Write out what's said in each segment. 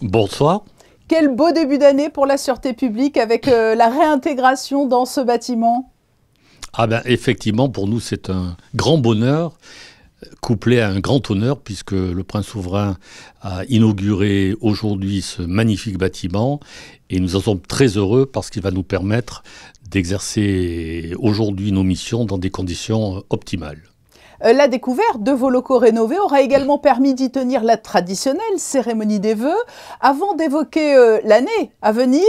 Bonsoir. Quel beau début d'année pour la sûreté publique avec euh, la réintégration dans ce bâtiment. Ah ben effectivement, pour nous c'est un grand bonheur couplé à un grand honneur puisque le prince souverain a inauguré aujourd'hui ce magnifique bâtiment et nous en sommes très heureux parce qu'il va nous permettre d'exercer aujourd'hui nos missions dans des conditions euh, optimales. Euh, la découverte de vos locaux rénovés aura également permis d'y tenir la traditionnelle cérémonie des vœux avant d'évoquer euh, l'année à venir.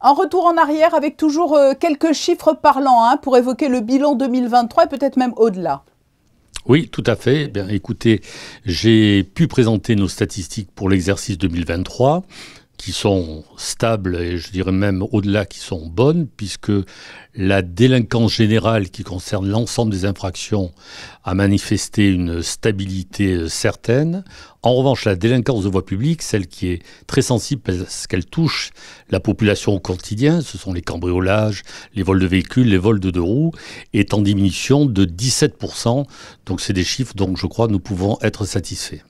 Un retour en arrière avec toujours euh, quelques chiffres parlants hein, pour évoquer le bilan 2023 et peut-être même au-delà. Oui, tout à fait. Eh bien, écoutez, j'ai pu présenter nos statistiques pour l'exercice 2023 qui sont stables et je dirais même au-delà qui sont bonnes, puisque la délinquance générale qui concerne l'ensemble des infractions a manifesté une stabilité euh, certaine. En revanche, la délinquance de voie publique, celle qui est très sensible parce qu'elle touche la population au quotidien, ce sont les cambriolages, les vols de véhicules, les vols de deux roues, est en diminution de 17%. Donc c'est des chiffres dont je crois nous pouvons être satisfaits.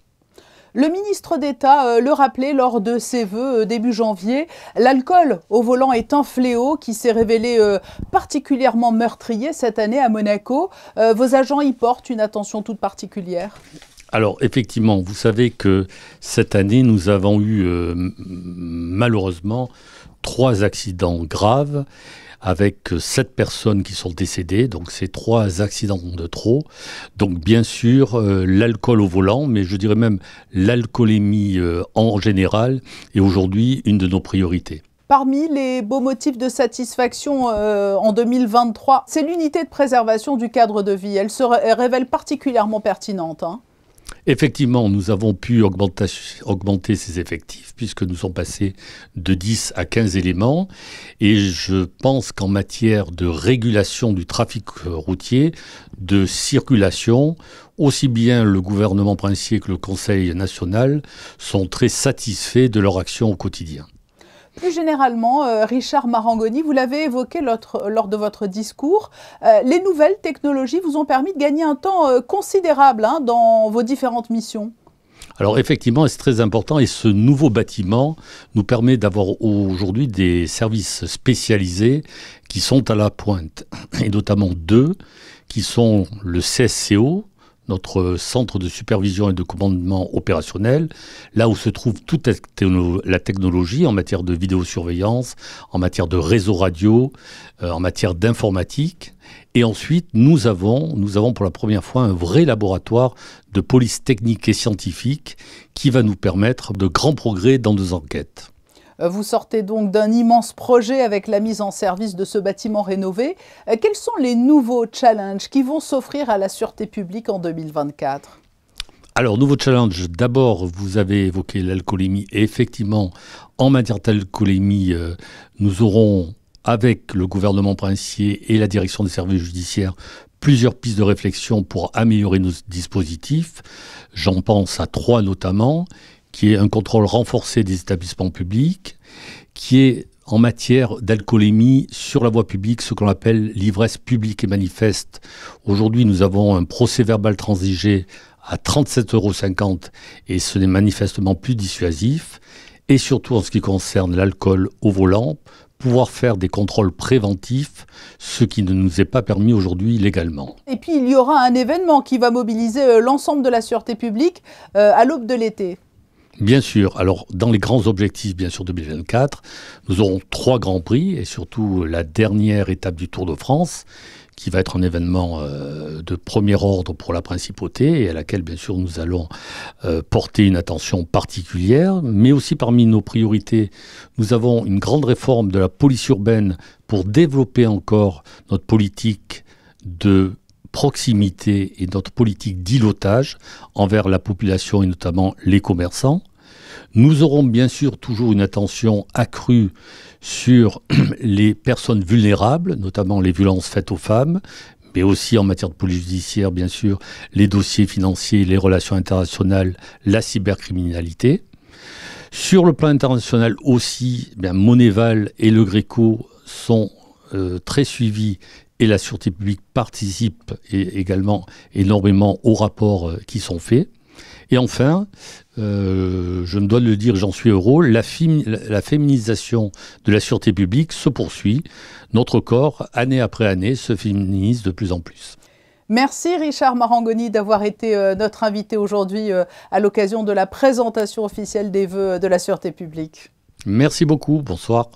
Le ministre d'État euh, le rappelait lors de ses vœux euh, début janvier, l'alcool au volant est un fléau qui s'est révélé euh, particulièrement meurtrier cette année à Monaco. vos agents y portent une attention toute particulière alors effectivement, vous savez que cette année, nous avons eu euh, malheureusement trois accidents graves avec euh, sept personnes qui sont décédées, donc c'est trois accidents de trop. Donc bien sûr, euh, l'alcool au volant, mais je dirais même l'alcoolémie en général est aujourd'hui une de nos priorités. Parmi les beaux motifs de satisfaction en 2023, c'est l'unité de préservation du cadre de vie. Elle se révèle particulièrement pertinente. Hein. Effectivement, nous avons pu augmenter, ces effectifs puisque nous sommes passés de 10 à 15 éléments. Et je pense qu'en matière de régulation du trafic euh, routier, de circulation, aussi bien le gouvernement princier que le Conseil national sont très satisfaits de leur action au quotidien. Plus généralement, euh, Richard Marangoni, vous l'avez évoqué lors de votre discours, euh, les nouvelles technologies vous ont permis de gagner un temps euh, considérable hein, dans vos différentes missions. Alors effectivement, c'est très important et ce nouveau bâtiment nous permet d'avoir aujourd'hui des services spécialisés qui sont à la pointe, et notamment deux qui sont le CSCO, notre centre de supervision et de commandement opérationnel, là où se trouve toute la technologie en matière de vidéosurveillance, en matière de réseau radio, euh, en matière d'informatique. Et ensuite, nous avons, nous avons pour la première fois un vrai laboratoire de police technique et scientifique qui va nous permettre de grands progrès dans nos enquêtes. Euh, vous sortez donc d'un immense projet avec la mise en service de ce bâtiment rénové. Euh, quels sont les nouveaux challenges qui vont s'offrir à la sûreté publique en 2024 alors, nouveaux challenges. D'abord, vous avez évoqué l'alcoolémie. Et effectivement, en matière d'alcoolémie, euh, nous aurons, avec le gouvernement princier et la direction des services judiciaires, plusieurs pistes de réflexion pour améliorer nos dispositifs. J'en pense à trois notamment qui est un contrôle renforcé des établissements publics, qui est en matière d'alcoolémie sur la voie publique, ce qu'on appelle l'ivresse publique et manifeste. Aujourd'hui, nous avons un procès verbal transigé à 37,50 euros et ce n'est manifestement plus dissuasif. Et surtout en ce qui concerne l'alcool au volant, pouvoir faire des contrôles préventifs, ce qui ne nous est pas permis aujourd'hui légalement. Et puis il y aura un événement qui va mobiliser euh, l'ensemble de la sûreté publique euh, à l'aube de l'été. Bien sûr. Alors, dans les grands objectifs, bien sûr, 2024, nous aurons trois grands prix et surtout la dernière étape du Tour de France, qui va être un événement euh, de premier ordre pour la principauté et à laquelle, bien sûr, nous allons euh, porter une attention particulière. Mais aussi parmi nos priorités, nous avons une grande réforme de la police urbaine pour développer encore notre politique de proximité et notre politique d'ilotage envers la population et notamment les commerçants. Nous aurons bien sûr toujours une attention accrue sur les personnes vulnérables, notamment les violences faites aux femmes, mais aussi en matière de police judiciaire, bien sûr, les dossiers financiers, les relations internationales, la cybercriminalité. Sur le plan international aussi, eh bien, Monéval et le Gréco sont euh, très suivis et la sûreté publique participe également énormément aux rapports euh, qui sont faits. Et enfin, euh, je me dois de le dire, j'en suis heureux, la, la, féminisation de la sûreté publique se poursuit. Notre corps, année après année, se féminise de plus en plus. Merci Richard Marangoni d'avoir été euh, notre invité aujourd'hui à l'occasion de la présentation officielle des vœux de la sûreté publique. Merci beaucoup, bonsoir.